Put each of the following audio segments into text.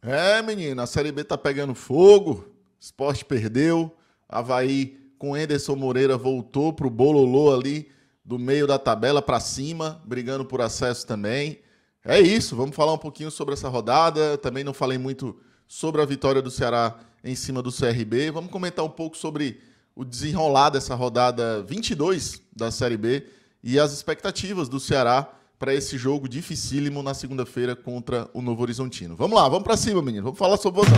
É, menina, a Série B tá pegando fogo. Esporte perdeu. Havaí com Enderson Moreira voltou pro bololô ali do meio da tabela para cima, brigando por acesso também. É isso, vamos falar um pouquinho sobre essa rodada. Também não falei muito sobre a vitória do Ceará em cima do CRB. Vamos comentar um pouco sobre o desenrolar dessa rodada 22 da Série B e as expectativas do Ceará para esse jogo dificílimo na segunda-feira contra o Novo Horizontino. Vamos lá, vamos para cima, menino. Vamos falar sobre você.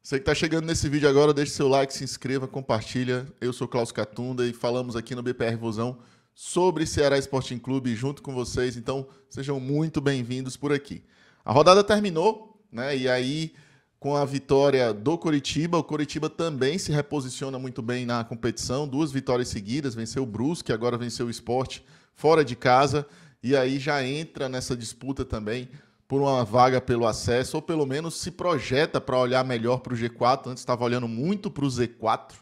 Você que está chegando nesse vídeo agora, deixe seu like, se inscreva, compartilha. Eu sou Klaus Catunda e falamos aqui no BPR Vozão sobre Ceará Sporting Clube junto com vocês. Então, sejam muito bem-vindos por aqui. A rodada terminou, né? E aí com a vitória do Coritiba. O Coritiba também se reposiciona muito bem na competição, duas vitórias seguidas, venceu o Brusque, agora venceu o Esporte fora de casa, e aí já entra nessa disputa também por uma vaga pelo acesso, ou pelo menos se projeta para olhar melhor para o G4, antes estava olhando muito para o Z4.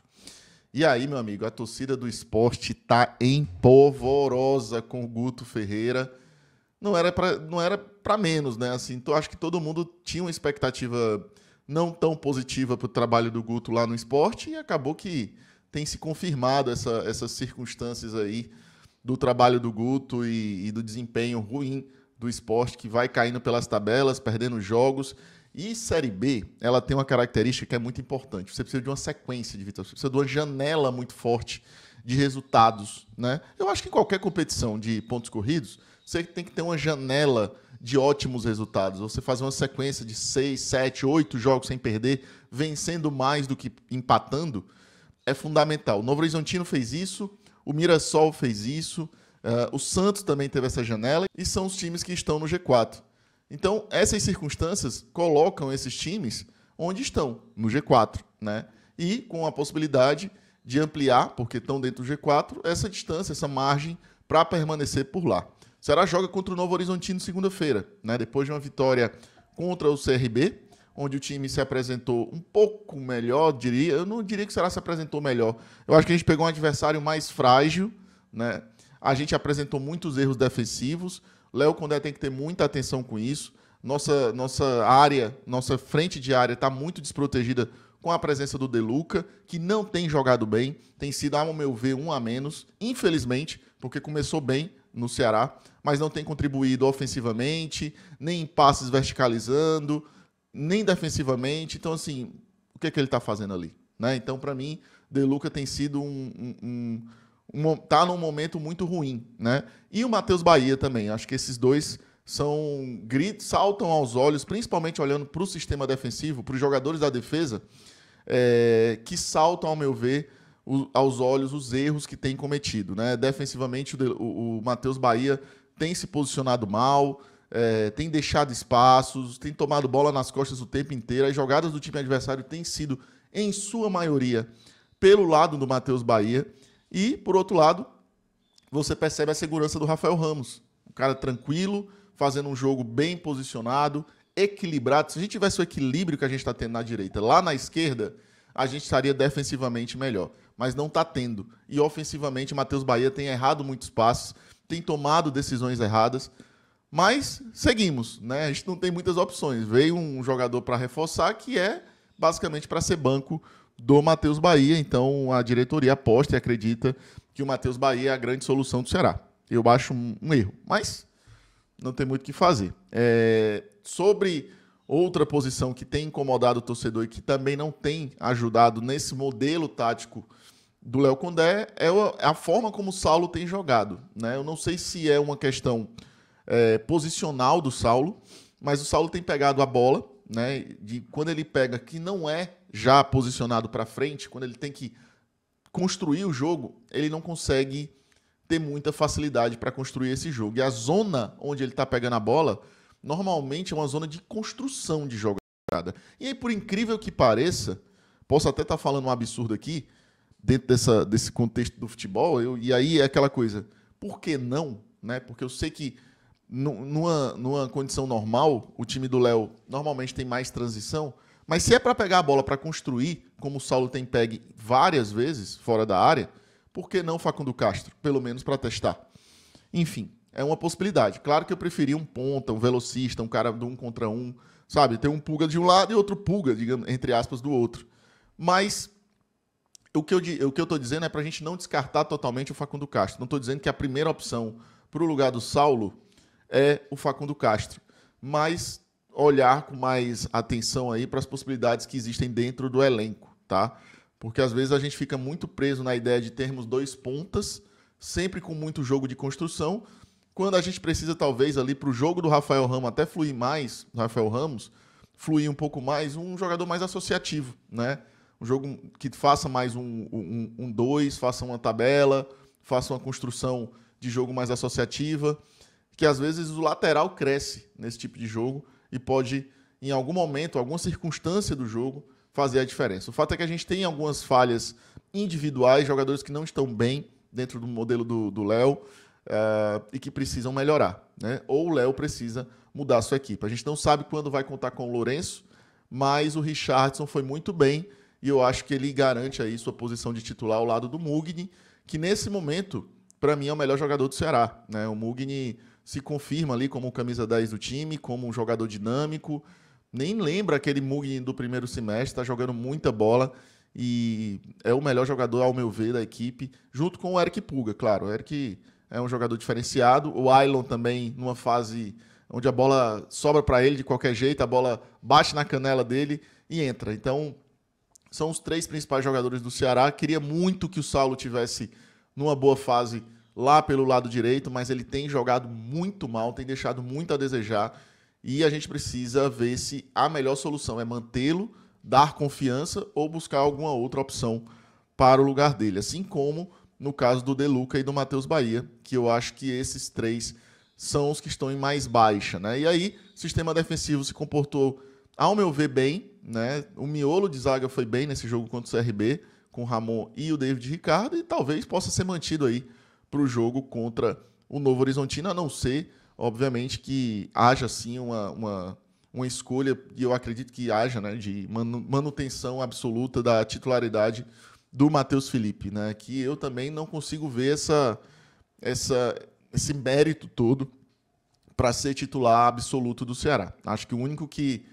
E aí, meu amigo, a torcida do esporte tá empolvorosa com o Guto Ferreira. Não era para menos, né? Assim, tô, acho que todo mundo tinha uma expectativa não tão positiva para o trabalho do Guto lá no esporte e acabou que tem se confirmado essa, essas circunstâncias aí do trabalho do Guto e, e do desempenho ruim do esporte que vai caindo pelas tabelas, perdendo jogos. E Série B, ela tem uma característica que é muito importante. Você precisa de uma sequência de vitórias, você precisa de uma janela muito forte de resultados, né? Eu acho que em qualquer competição de pontos corridos, você tem que ter uma janela de ótimos resultados. Você fazer uma sequência de 6, 7, 8 jogos sem perder, vencendo mais do que empatando, é fundamental. O Novo Horizontino fez isso, o Mirassol fez isso, uh, o Santos também teve essa janela, e são os times que estão no G4. Então, essas circunstâncias colocam esses times onde estão, no G4, né? E com a possibilidade de ampliar, porque estão dentro do G4, essa distância, essa margem para permanecer por lá. Ceará joga contra o Novo Horizontino segunda-feira, né? Depois de uma vitória contra o CRB, onde o time se apresentou um pouco melhor, diria. Eu não diria que o Ceará se apresentou melhor. Eu acho que a gente pegou um adversário mais frágil, né? A gente apresentou muitos erros defensivos. Léo Condé tem que ter muita atenção com isso. Nossa, nossa área, nossa frente de área está muito desprotegida com a presença do Deluca, que não tem jogado bem, tem sido, ao meu ver, um a menos, infelizmente, porque começou bem, no Ceará, mas não tem contribuído ofensivamente, nem em passes verticalizando, nem defensivamente. Então, assim, o que, é que ele está fazendo ali? Né? Então, para mim, De Luca tem sido um, um, um, tá num momento muito ruim, né? E o Matheus Bahia também. Acho que esses dois são gritos, saltam aos olhos, principalmente olhando para o sistema defensivo, para os jogadores da defesa, é, que saltam, ao meu ver, aos olhos os erros que tem cometido. Né? Defensivamente, o, o, o Matheus Bahia tem se posicionado mal, é, tem deixado espaços, tem tomado bola nas costas o tempo inteiro. As jogadas do time adversário têm sido, em sua maioria, pelo lado do Matheus Bahia. E, por outro lado, você percebe a segurança do Rafael Ramos. Um cara tranquilo, fazendo um jogo bem posicionado, equilibrado. Se a gente tivesse o equilíbrio que a gente está tendo na direita lá na esquerda, a gente estaria defensivamente melhor mas não está tendo. E ofensivamente, Matheus Bahia tem errado muitos passos, tem tomado decisões erradas. Mas seguimos, né? A gente não tem muitas opções. Veio um jogador para reforçar que é basicamente para ser banco do Matheus Bahia. Então a diretoria aposta e acredita que o Matheus Bahia é a grande solução do Ceará. Eu acho um erro, mas não tem muito o que fazer. É... Sobre outra posição que tem incomodado o torcedor e que também não tem ajudado nesse modelo tático do Léo Condé é a forma como o Saulo tem jogado. Né? Eu não sei se é uma questão é, posicional do Saulo, mas o Saulo tem pegado a bola, né? De quando ele pega que não é já posicionado para frente, quando ele tem que construir o jogo, ele não consegue ter muita facilidade para construir esse jogo. E a zona onde ele está pegando a bola normalmente é uma zona de construção de jogada. E aí, por incrível que pareça, posso até estar tá falando um absurdo aqui, dentro dessa, desse contexto do futebol, eu, e aí é aquela coisa, por que não? Né? Porque eu sei que numa, numa condição normal, o time do Léo normalmente tem mais transição, mas se é para pegar a bola para construir, como o Saulo tem pegue várias vezes fora da área, por que não Facundo Castro? Pelo menos para testar. Enfim, é uma possibilidade. Claro que eu preferia um ponta, um velocista, um cara do um contra um, sabe? Tem um pulga de um lado e outro pulga, digamos, entre aspas, do outro. Mas o que, eu, o que eu tô dizendo é para a gente não descartar totalmente o Facundo Castro. Não estou dizendo que a primeira opção para o lugar do Saulo é o Facundo Castro, mas olhar com mais atenção aí para as possibilidades que existem dentro do elenco, tá? Porque às vezes a gente fica muito preso na ideia de termos dois pontas, sempre com muito jogo de construção, quando a gente precisa talvez ali para o jogo do Rafael Ramos até fluir mais, Rafael Ramos, fluir um pouco mais, um jogador mais associativo, né? um jogo que faça mais um um, um dois, faça uma tabela, faça uma construção de jogo mais associativa, que às vezes o lateral cresce nesse tipo de jogo e pode, em algum momento, alguma circunstância do jogo, fazer a diferença. O fato é que a gente tem algumas falhas individuais, jogadores que não estão bem dentro do modelo do Léo uh, e que precisam melhorar. Né? Ou o Léo precisa mudar a sua equipe. A gente não sabe quando vai contar com o Lourenço, mas o Richardson foi muito bem e eu acho que ele garante aí sua posição de titular ao lado do Mugni, que nesse momento, para mim, é o melhor jogador do Ceará. Né? O Mugni se confirma ali como camisa 10 do time, como um jogador dinâmico. Nem lembra aquele Mugni do primeiro semestre, está jogando muita bola e é o melhor jogador, ao meu ver, da equipe, junto com o Eric Puga, claro. O Eric é um jogador diferenciado. O Ailon também, numa fase onde a bola sobra para ele de qualquer jeito, a bola bate na canela dele e entra. Então, são os três principais jogadores do Ceará. Queria muito que o Saulo tivesse numa boa fase lá pelo lado direito, mas ele tem jogado muito mal, tem deixado muito a desejar. E a gente precisa ver se a melhor solução é mantê-lo, dar confiança ou buscar alguma outra opção para o lugar dele. Assim como no caso do Deluca e do Matheus Bahia, que eu acho que esses três são os que estão em mais baixa. Né? E aí, o sistema defensivo se comportou ao meu ver, bem. Né? O miolo de zaga foi bem nesse jogo contra o CRB, com o Ramon e o David Ricardo, e talvez possa ser mantido aí para o jogo contra o Novo Horizontino, a não ser, obviamente, que haja sim uma, uma, uma escolha, e eu acredito que haja, né, de manutenção absoluta da titularidade do Matheus Felipe, né? Que eu também não consigo ver essa, essa, esse mérito todo para ser titular absoluto do Ceará. Acho que o único que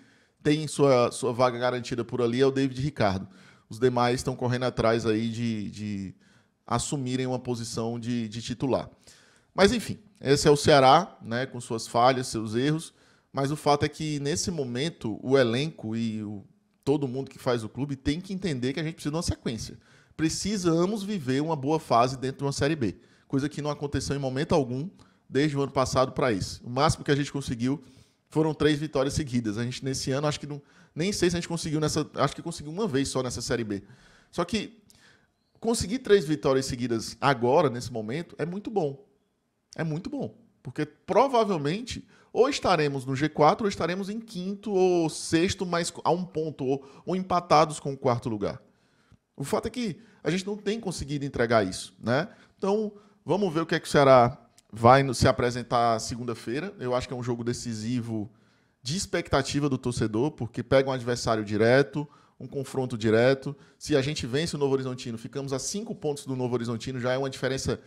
tem sua, sua vaga garantida por ali é o David Ricardo. Os demais estão correndo atrás aí de, de assumirem uma posição de, de titular. Mas enfim, esse é o Ceará, né, com suas falhas, seus erros. Mas o fato é que nesse momento o elenco e o, todo mundo que faz o clube tem que entender que a gente precisa de uma sequência. Precisamos viver uma boa fase dentro de uma Série B, coisa que não aconteceu em momento algum desde o ano passado para isso. O máximo que a gente conseguiu foram três vitórias seguidas. A gente, nesse ano, acho que não, nem sei se a gente conseguiu nessa. Acho que conseguiu uma vez só nessa Série B. Só que conseguir três vitórias seguidas agora, nesse momento, é muito bom. É muito bom. Porque provavelmente ou estaremos no G4 ou estaremos em quinto ou sexto, mas a um ponto, ou, ou empatados com o quarto lugar. O fato é que a gente não tem conseguido entregar isso, né? Então, vamos ver o que é que o Ceará vai se apresentar segunda-feira. Eu acho que é um jogo decisivo de expectativa do torcedor, porque pega um adversário direto, um confronto direto. Se a gente vence o Novo Horizontino, ficamos a cinco pontos do Novo Horizontino, já é uma diferença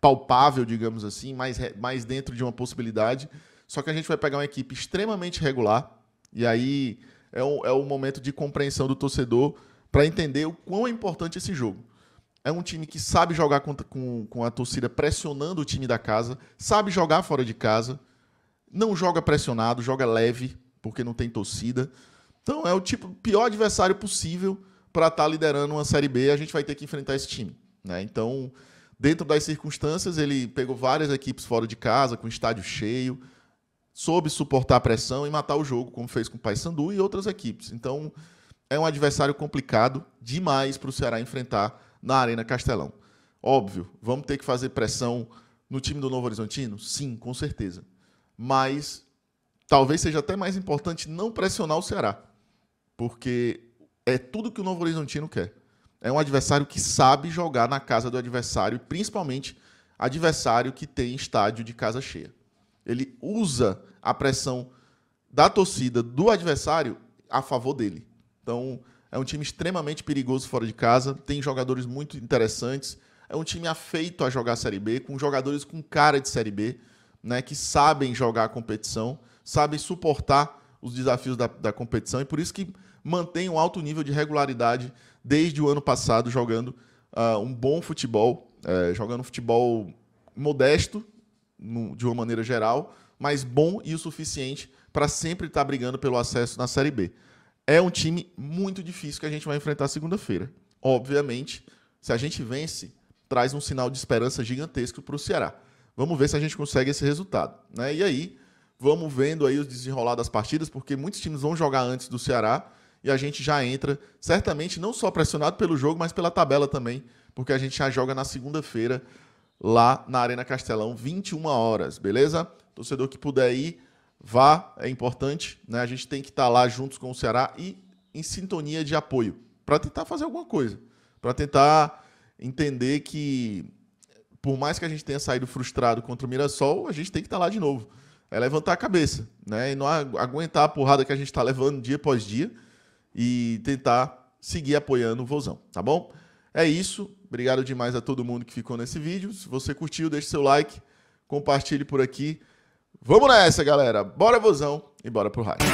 palpável, digamos assim, mais, mais dentro de uma possibilidade. Só que a gente vai pegar uma equipe extremamente regular, e aí é o, é o momento de compreensão do torcedor para entender o quão é importante esse jogo. É um time que sabe jogar com, com, com a torcida pressionando o time da casa, sabe jogar fora de casa, não joga pressionado, joga leve, porque não tem torcida. Então é o tipo pior adversário possível para estar tá liderando uma Série B. A gente vai ter que enfrentar esse time. Né? Então, dentro das circunstâncias, ele pegou várias equipes fora de casa, com estádio cheio, soube suportar a pressão e matar o jogo, como fez com o Paysandu e outras equipes. Então, é um adversário complicado demais para o Ceará enfrentar na Arena Castelão. Óbvio, vamos ter que fazer pressão no time do Novo Horizontino? Sim, com certeza. Mas talvez seja até mais importante não pressionar o Ceará, porque é tudo que o Novo Horizontino quer. É um adversário que sabe jogar na casa do adversário, principalmente adversário que tem estádio de casa cheia. Ele usa a pressão da torcida do adversário a favor dele. Então, é um time extremamente perigoso fora de casa, tem jogadores muito interessantes. É um time afeito a jogar Série B, com jogadores com cara de Série B, né, que sabem jogar a competição, sabem suportar os desafios da, da competição e por isso que mantém um alto nível de regularidade desde o ano passado, jogando uh, um bom futebol, uh, jogando um futebol modesto, no, de uma maneira geral, mas bom e o suficiente para sempre estar tá brigando pelo acesso na Série B é um time muito difícil que a gente vai enfrentar segunda-feira. Obviamente, se a gente vence, traz um sinal de esperança gigantesco para o Ceará. Vamos ver se a gente consegue esse resultado. Né? E aí, vamos vendo aí os desenrolar das partidas, porque muitos times vão jogar antes do Ceará e a gente já entra, certamente, não só pressionado pelo jogo, mas pela tabela também, porque a gente já joga na segunda-feira lá na Arena Castelão, 21 horas, beleza? Torcedor que puder ir vá, é importante, né? A gente tem que estar tá lá juntos com o Ceará e em sintonia de apoio para tentar fazer alguma coisa, para tentar entender que por mais que a gente tenha saído frustrado contra o Mirassol, a gente tem que estar tá lá de novo. É levantar a cabeça, né? E não aguentar a porrada que a gente está levando dia após dia e tentar seguir apoiando o Vozão, tá bom? É isso. Obrigado demais a todo mundo que ficou nesse vídeo. Se você curtiu, deixe seu like, compartilhe por aqui. Vamos nessa, galera. Bora, vozão, e bora pro rádio.